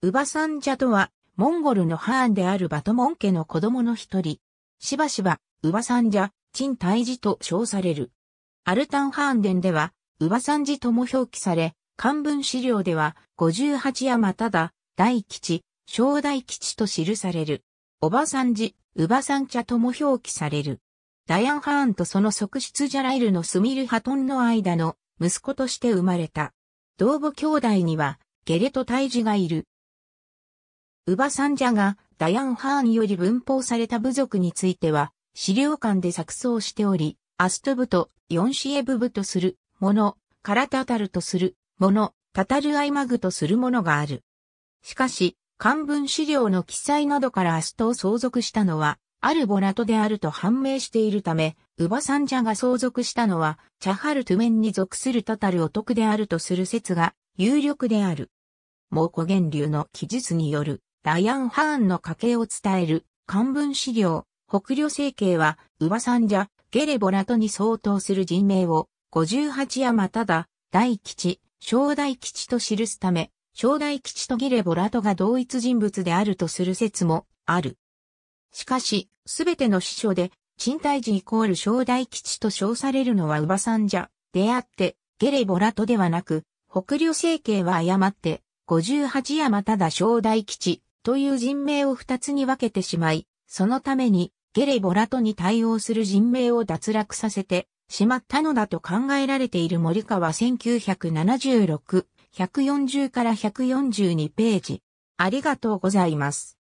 ウバサンジャとは、モンゴルのハーンであるバトモン家の子供の一人。しばしば、ウバサンジャ、チタ大ジと称される。アルタンハーン伝では、ウバサンジとも表記され、漢文資料では、58山ただ、大吉、小大吉と記される。おばさんじ、ウバサンャとも表記される。ダヤンハーンとその側室ジャライルのスミルハトンの間の息子として生まれた。同母兄弟には、ゲレと大ジがいる。ウバサンジャがダヤン・ハーンより文法された部族については、資料館で錯綜しており、アスト部とヨンシエブ部とするもの、カラタタルとするもの、タタルアイマグとするものがある。しかし、漢文資料の記載などからアストを相続したのは、アルボラトであると判明しているため、ウバサンジャが相続したのは、チャハルトゥメンに属するタタルお得であるとする説が有力である。蒙古源流の記述による。ライアン・ハーンの家系を伝える漢文資料、北領政経は、ウバサンジャ、ゲレボラトに相当する人名を、五十八山ただ、大吉、小大吉と記すため、小大吉とゲレボラトが同一人物であるとする説もある。しかし、すべての司書で、賃貸寺イコール小大吉と称されるのはウバサンジャであって、ゲレボラトではなく、北領政経は誤って、五十八山ただ小大吉という人名を二つに分けてしまい、そのためにゲレボラトに対応する人名を脱落させてしまったのだと考えられている森川1976、140から142ページ。ありがとうございます。